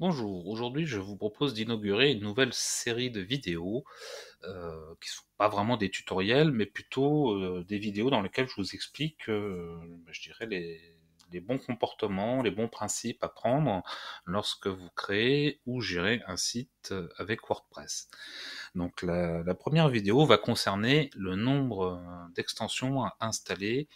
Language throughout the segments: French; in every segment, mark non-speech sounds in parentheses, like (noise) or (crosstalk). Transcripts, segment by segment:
Bonjour, aujourd'hui je vous propose d'inaugurer une nouvelle série de vidéos euh, qui ne sont pas vraiment des tutoriels, mais plutôt euh, des vidéos dans lesquelles je vous explique, euh, je dirais, les, bons comportements, les bons principes à prendre lorsque vous créez ou gérez un site avec WordPress. Donc la, la première vidéo va concerner le nombre d'extensions à installer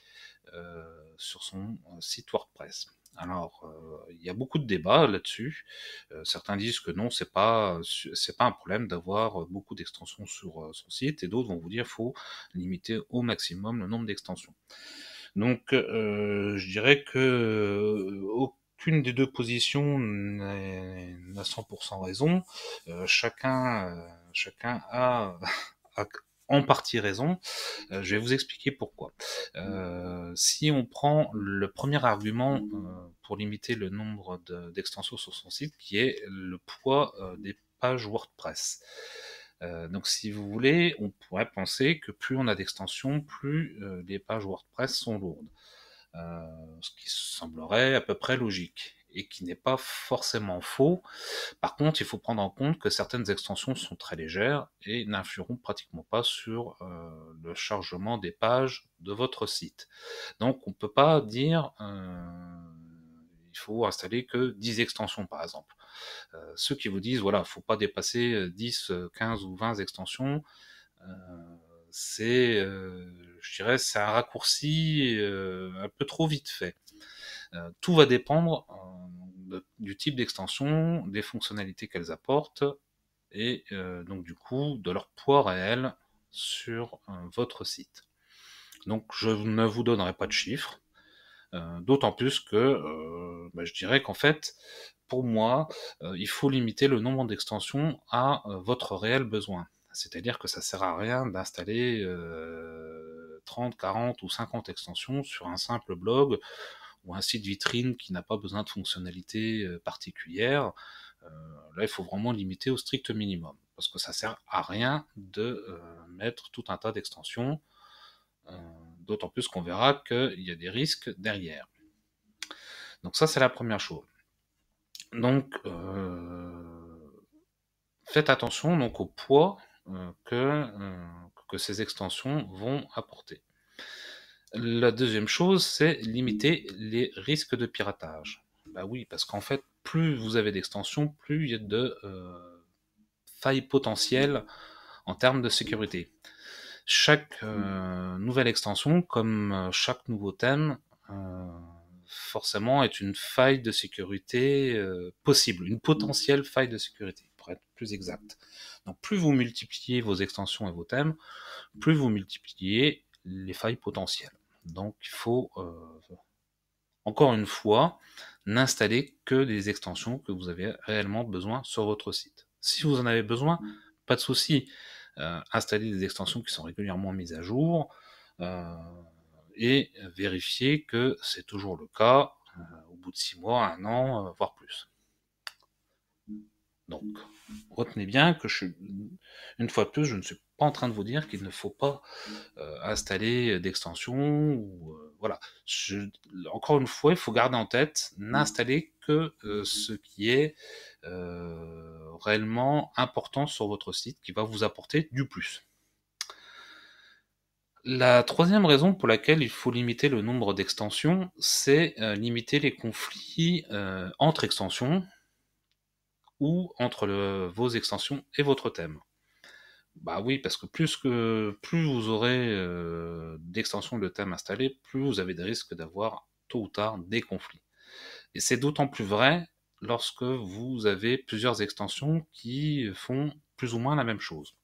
sur son site WordPress. Alors, euh, il y a beaucoup de débats là-dessus. Euh, certains disent que non, c'est pas c'est pas un problème d'avoir euh, beaucoup d'extensions sur son site, et d'autres vont vous dire qu'il faut limiter au maximum le nombre d'extensions. Donc, je dirais que aucune des deux positions n'a 100% raison. chacun chacun a, (laughs) a en partie raison. Euh, je vais vous expliquer pourquoi. Euh, si on prend le premier argument euh, pour limiter le nombre d'extensions sur son site, qui est le poids des pages WordPress. donc si vous voulez, on pourrait penser que plus on a d'extensions, plus les pages WordPress sont lourdes. ce qui semblerait à peu près logique et qui n'est pas forcément faux. Par contre, il faut prendre en compte que certaines extensions sont très légères et n'influeront pratiquement pas sur euh, le chargement des pages de votre site. Donc, on ne peut pas dire euh, il faut installer que 10 extensions, par exemple. Euh, ceux qui vous disent, voilà, il ne faut pas dépasser 10, euh, 15 ou 20 extensions, c'est, je dirais, c'est un raccourci un peu trop vite fait. Euh, tout va dépendre euh, du type d'extension, des fonctionnalités qu'elles apportent et euh, donc du coup de leur poids réel sur votre site. Donc je ne vous donnerai pas de chiffres, d'autant plus que bah, je dirais qu'en fait, pour moi, il faut limiter le nombre d'extensions à votre réel besoin. C'est-à-dire que ça ne sert à rien d'installer 30, 40 ou 50 extensions sur un simple blog ou un site vitrine qui n'a pas besoin de fonctionnalités euh, particulières. Euh, là, il faut vraiment limiter au strict minimum, parce que ça sert à rien de euh, mettre tout un tas d'extensions, d'autant plus qu'on verra qu'il y a des risques derrière. Donc ça, c'est la première chose. Donc, faites attention donc, au poids que, que ces extensions vont apporter. La deuxième chose, c'est limiter les risques de piratage. Bah oui, parce qu'en fait, plus vous avez d'extensions, plus il y a de euh, failles potentielles en termes de sécurité. Chaque euh, nouvelle extension, comme euh, chaque nouveau thème, forcément est une faille de sécurité possible, une potentielle faille de sécurité, pour être plus exact. Donc plus vous multipliez vos extensions et vos thèmes, plus vous multipliez les failles potentielles. Donc il faut, euh, encore une fois, n'installer que des extensions que vous avez réellement besoin sur votre site. Si vous en avez besoin, pas de souci. installez euh, installer des extensions qui sont régulièrement mises à jour euh, et vérifier que c'est toujours le cas au bout de six mois, un an, voire plus. Donc, retenez bien que je, une fois de plus, je ne suis pas en train de vous dire qu'il ne faut pas euh, installer d'extension. Euh, voilà. encore une fois, il faut garder en tête, n'installer que euh, ce qui est réellement important sur votre site, qui va vous apporter du plus. La troisième raison pour laquelle il faut limiter le nombre d'extensions, c'est limiter les conflits entre extensions ou entre vos extensions et votre thème. Bah oui, parce que plus, que, plus vous aurez euh, d'extensions de thème installées, plus vous avez des risques d'avoir tôt ou tard des conflits. Et c'est d'autant plus vrai lorsque vous avez plusieurs extensions qui font plus ou moins la même chose.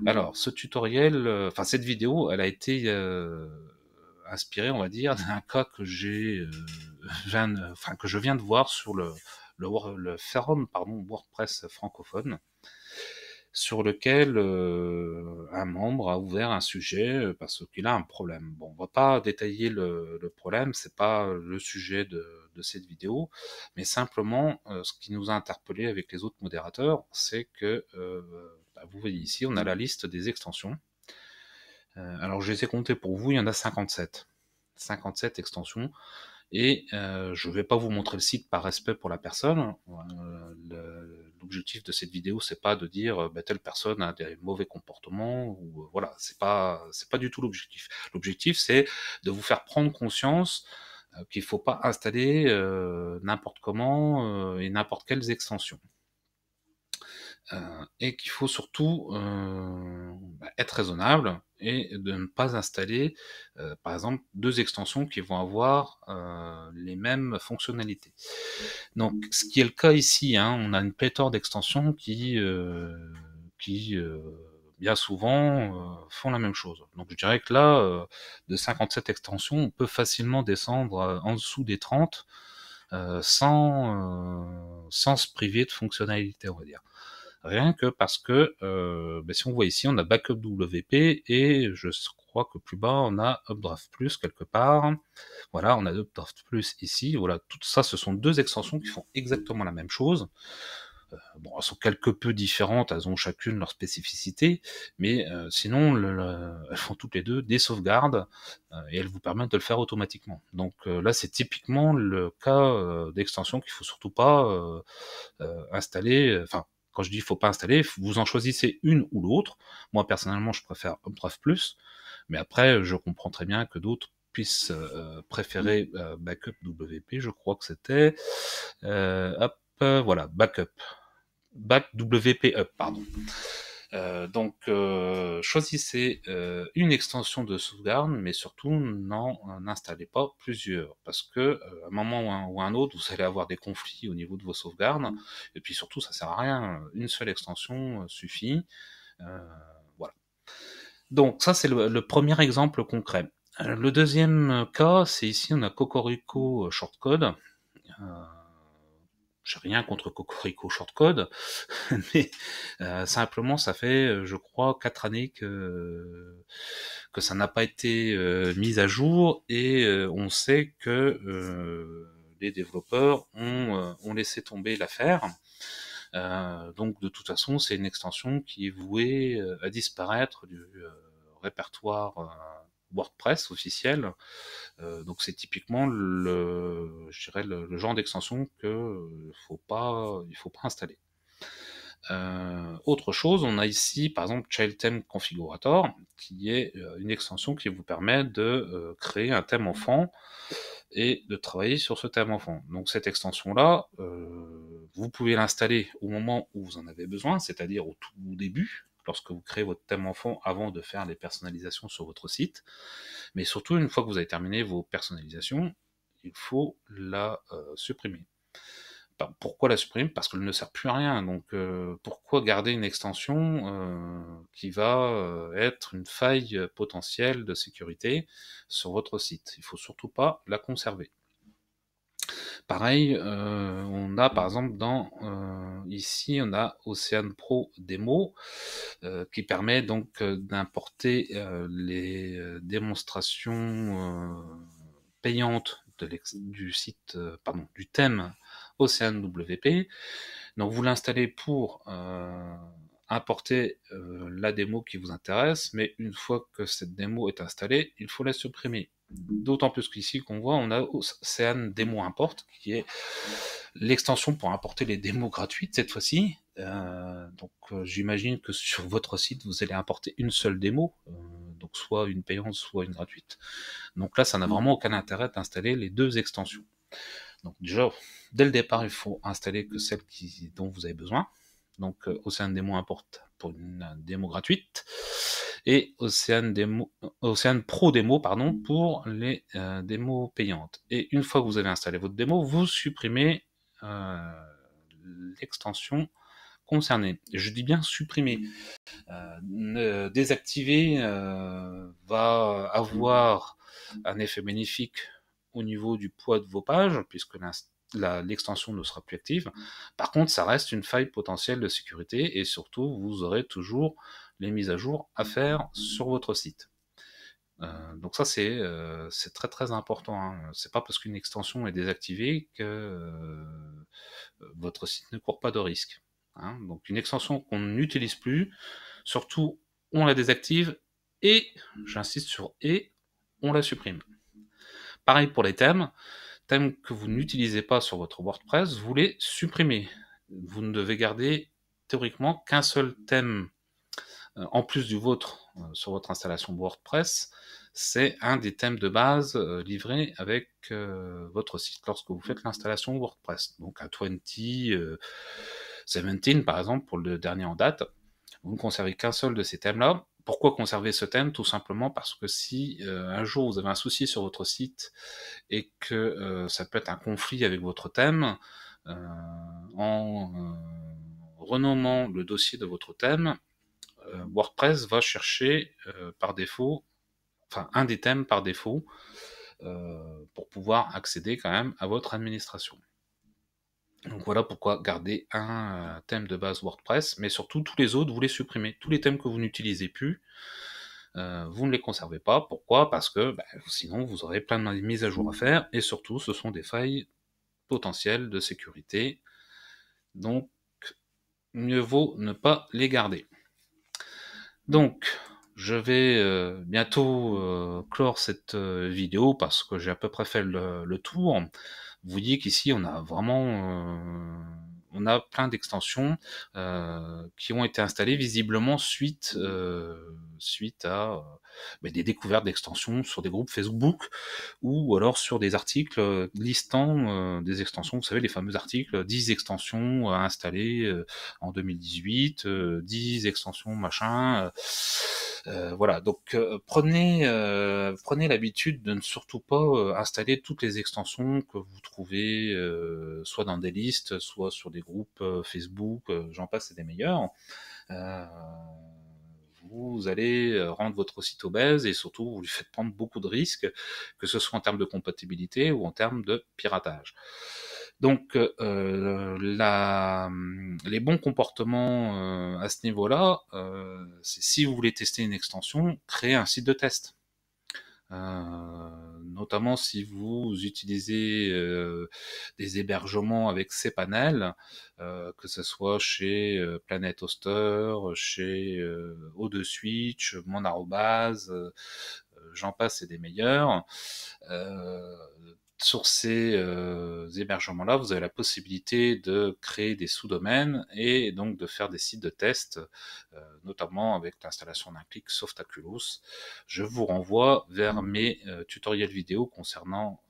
Mm. Alors, ce tutoriel, euh, enfin cette vidéo, elle a été euh, inspirée, on va dire, (laughs) d'un cas que j'ai, enfin que je viens de voir sur le, le, forum pardon, WordPress francophone sur lequel euh, un membre a ouvert un sujet euh, parce qu'il a un problème. Bon, on ne va pas détailler le, problème, problème, n'est pas le sujet de, cette vidéo, mais simplement euh, ce qui nous a interpellé avec les autres modérateurs, c'est que bah, vous voyez ici, on a la liste des extensions. alors je les ai comptées pour vous, il y en a 57. 57 extensions. Et euh, je ne vais pas vous montrer le site par respect pour la personne. Hein. Euh, l'objectif de cette vidéo, c'est pas de dire euh, bah, telle personne a des mauvais comportements ou voilà, c'est pas c'est pas du tout l'objectif. L'objectif, c'est de vous faire prendre conscience qu'il ne faut pas installer n'importe comment et n'importe quelles extensions. Euh, et qu'il faut surtout euh, bah, être raisonnable et de ne pas installer, euh, par exemple, deux extensions qui vont avoir les mêmes fonctionnalités. Donc, ce qui est le cas ici, hein, on a une pléthore d'extensions qui, bien souvent, font la même chose. Donc, je dirais que là, de 57 extensions, on peut facilement descendre en dessous des 30 sans, sans se priver de fonctionnalités, on va dire rien que parce que euh, ben, si on voit ici, on a backup WP et je crois que plus bas, on a Updraft Plus quelque part. Voilà, on a Updraft Plus ici. Voilà, tout ça, ce sont deux extensions qui font exactement la même chose. Euh, bon, elles sont quelque peu différentes, elles ont chacune leur spécificité, mais euh, sinon, (laughs) elles font toutes les deux des sauvegardes et elles vous permettent de le faire automatiquement. Donc là, c'est typiquement le cas d'extension qu'il faut surtout pas installer, enfin quand je dis faut pas installer, vous en choisissez une ou l'autre. Moi personnellement, je préfère OpenTrust Plus, mais après, je comprends très bien que d'autres puissent euh, préférer euh, Backup WP. Je crois que c'était euh, hop voilà Backup Back WP Up pardon. Euh, donc euh, choisissez euh, une extension de sauvegarde, mais surtout n'en installez pas plusieurs, parce que à un moment ou un, un, autre, vous allez avoir des conflits au niveau de vos sauvegardes, mm. et puis surtout ça sert à rien, une seule extension suffit. voilà. Donc ça c'est le, premier exemple concret. Le deuxième cas, c'est ici on a Cocorico Shortcode. Euh, j'ai rien contre Cocorico Short Code, (laughs) mais euh, simplement ça fait, euh, je crois, quatre années que que ça n'a pas été euh, mis à jour et on sait que les développeurs ont, ont laissé tomber l'affaire. donc de toute façon, c'est une extension qui est vouée à disparaître du répertoire WordPress officiel. Euh, donc c'est typiquement le, je dirais le, genre d'extension que euh, faut pas, il faut pas installer. Euh, autre chose, on a ici par exemple Child Theme Configurator, qui est une extension qui vous permet de créer un thème enfant et de travailler sur ce thème enfant. Donc cette extension-là, vous pouvez l'installer au moment où vous en avez besoin, c'est-à-dire au tout début, lorsque vous créez votre thème enfant avant de faire les personnalisations sur votre site. Mais surtout, une fois que vous avez terminé vos personnalisations, il faut la euh, supprimer. pourquoi la supprimer Parce qu'elle ne sert plus à rien. Donc euh, pourquoi garder une extension euh, qui va être une faille potentielle de sécurité sur votre site Il ne faut surtout pas la conserver. Pareil, euh, on a par exemple dans euh, ici on a Ocean Pro Demo euh, qui permet donc d'importer les démonstrations payantes de du site pardon du thème Ocean WP. Donc vous l'installez pour importer la démo qui vous intéresse, mais une fois que cette démo est installée, il faut la supprimer. D'autant plus qu'ici qu'on voit, on a Ocean Demo Import, qui est l'extension pour importer les démos gratuites cette fois-ci. Euh, donc euh, j'imagine que sur votre site, vous allez importer une seule démo, euh, donc soit une payante, soit une gratuite. Donc là, ça n'a mm. vraiment aucun intérêt d'installer les deux extensions. Donc déjà, dès le départ, il faut installer que celle dont vous avez besoin. Donc Ocean Demo Import pour une démo gratuite et Ocean, euh, Pro démo, pardon, pour les euh, démos payantes. Et une fois que vous avez installé votre démo, vous supprimez euh, l'extension concernée. Je dis bien supprimer. désactiver va avoir un effet bénéfique au niveau du poids de vos pages, puisque l'installation l'extension ne sera plus active. Mmh. Par contre, ça reste une faille potentielle de sécurité et surtout, vous aurez toujours les mises à jour à mmh. faire sur votre site. Euh, donc ça euh, c'est très très important. Ce hein. C'est pas parce qu'une extension est désactivée que euh, votre site ne court pas de risque. Hein. Donc une extension qu'on n'utilise plus, surtout on la désactive et, j'insiste sur et, on la supprime. Pareil pour les thèmes thèmes que vous n'utilisez pas sur votre WordPress, vous les supprimez. Vous ne devez garder théoriquement qu'un seul thème euh, en plus du vôtre euh, sur votre installation WordPress. C'est un des thèmes de base euh, livrés avec votre site lorsque vous faites l'installation WordPress. Donc un 2017 par exemple pour le dernier en date. Vous ne conservez qu'un seul de ces thèmes-là pourquoi conserver ce thème Tout simplement parce que si euh, un jour vous avez un souci sur votre site et que euh, ça peut être un conflit avec votre thème, euh, en renommant le dossier de votre thème, WordPress va chercher par défaut, enfin un des thèmes par défaut, pour pouvoir accéder quand même à votre administration. Donc voilà pourquoi garder un euh, thème de base WordPress, mais surtout tous les autres, vous les supprimez. Tous les thèmes que vous n'utilisez plus, euh, vous ne les conservez pas. Pourquoi Parce que bah, sinon, vous aurez plein de mises à jour à faire, et surtout, ce sont des failles potentielles de sécurité. Donc, mieux vaut ne pas les garder. Donc, je vais euh, bientôt clore cette vidéo parce que j'ai à peu près fait le tour. Vous voyez qu'ici, on a vraiment euh, on a plein d'extensions euh, qui ont été installées visiblement suite, euh, suite à euh, ben, des découvertes d'extensions sur des groupes Facebook ou alors sur des articles listant des extensions. Vous savez, les fameux articles 10 extensions à installer en 2018, 10 extensions machin. Euh, voilà, donc euh, prenez, euh, prenez l'habitude de ne surtout pas installer toutes les extensions que vous trouvez soit dans des listes, soit sur des groupes Facebook, j'en passe, c'est des meilleurs. vous allez rendre votre site obèse et surtout vous lui faites prendre beaucoup de risques, que ce soit en termes de compatibilité ou en termes de piratage. Donc euh, hum, les bons comportements euh, à ce niveau-là, euh, c'est si vous voulez tester une extension, créer un site de test. notamment si vous utilisez des hébergements avec ces cPanel, que ce soit chez Planet Hoster, chez O2 Switch, Monarobase, j'en passe et des meilleurs sur ces euh, hébergements-là, vous avez la possibilité de créer des sous-domaines et donc de faire des sites de test, euh, notamment avec l'installation d'un clic Softaculous. Je vous renvoie vers mes euh, tutoriels vidéo concernant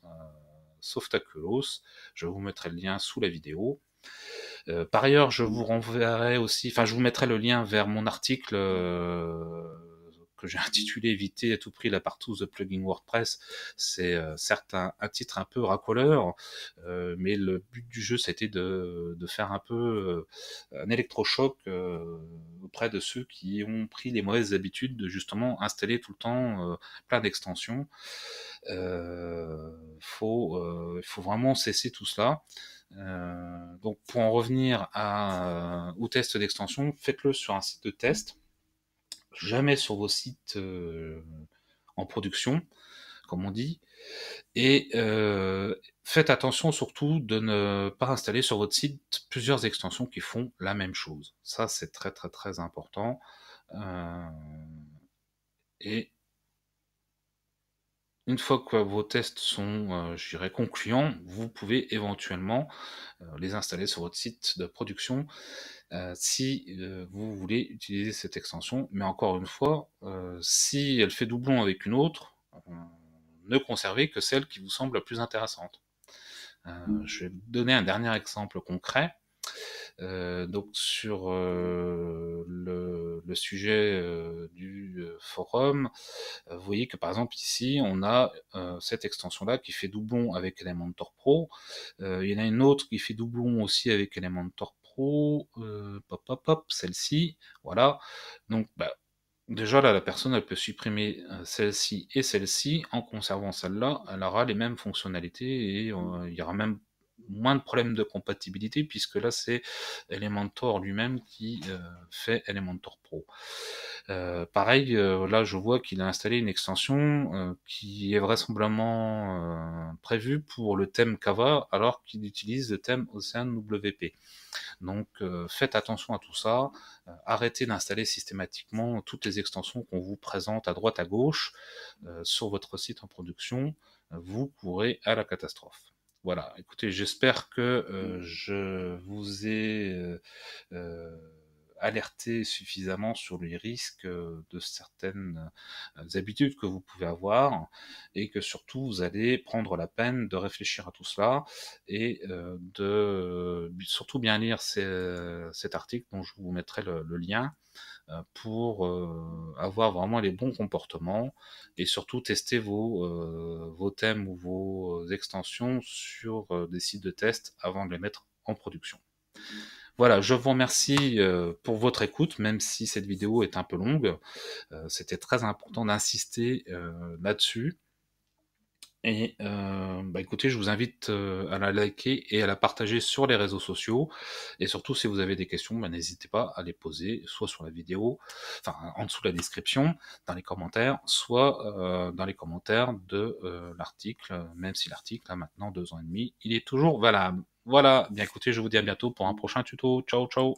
Softaculous. Je vous mettrai le lien sous la vidéo. par ailleurs, je mmh. vous renverrai aussi, enfin, je vous mettrai le lien vers mon article que j'ai (laughs) intitulé Éviter à tout prix la partouze de plugin WordPress. C'est euh, certes un, titre un peu racoleur, euh, mais le but du jeu, c'était de, faire un peu euh, un électrochoc euh, auprès de ceux qui ont pris les mauvaises habitudes de justement installer tout le temps plein d'extensions. Il faut, faut vraiment cesser tout cela. donc pour en revenir à, au test d'extension, faites-le sur un site de test jamais sur vos sites euh, en production, comme on dit. Et euh, faites attention surtout de ne pas installer sur votre site plusieurs extensions qui font la même chose. Ça, c'est très très très important. Euh, et une fois que vos tests sont, euh, je dirais, concluants, vous pouvez éventuellement euh, les installer sur votre site de production euh, si vous voulez utiliser cette extension. Mais encore une fois, si elle fait doublon avec une autre, ne conservez que celle qui vous semble la plus intéressante. Mmh. je vais donner un dernier exemple concret. donc sur le sujet du forum, vous voyez que par exemple ici, on a cette extension-là qui fait doublon avec Elementor Pro. il y en a une autre qui fait doublon aussi avec Elementor Pro. pop, pop, celle-ci. Voilà. Donc, bah, Déjà là, la personne elle peut supprimer celle-ci et celle-ci en conservant celle-là. Elle aura les mêmes fonctionnalités et il y aura même moins de problèmes de compatibilité, puisque là, c'est Elementor lui-même qui euh, fait Elementor Pro. Euh, pareil, euh, là, je vois qu'il a installé une extension qui est vraisemblablement prévue pour le thème Kava, alors qu'il utilise le thème Ocean WP. Donc, faites attention à tout ça. arrêtez d'installer systématiquement toutes les extensions qu'on vous présente à droite, à gauche, sur votre site en production vous courez à la catastrophe. Voilà, écoutez, j'espère que euh, mmh. je vous ai euh, euh, alerté suffisamment sur les risques de certaines habitudes que vous pouvez avoir et que surtout vous allez prendre la peine de réfléchir à tout cela et de surtout bien lire cet article dont je vous mettrai le lien euh, pour euh, avoir vraiment les bons comportements et surtout tester vos, euh, vos thèmes ou vos extensions sur des sites de test avant de les mettre en production. Voilà, je vous remercie pour votre écoute, même si cette vidéo est un peu longue. C'était très important d'insister là-dessus. Et euh, bah écoutez, je vous invite euh, à la liker et à la partager sur les réseaux sociaux. Et surtout, si vous avez des questions, bah, n'hésitez pas à les poser, soit sur la vidéo, enfin en dessous de la description, dans les commentaires, soit euh, dans les commentaires de l'article, même si l'article a maintenant deux ans et demi, il est toujours valable. Voilà, bien écoutez, je vous dis à bientôt pour un prochain tuto. Ciao, ciao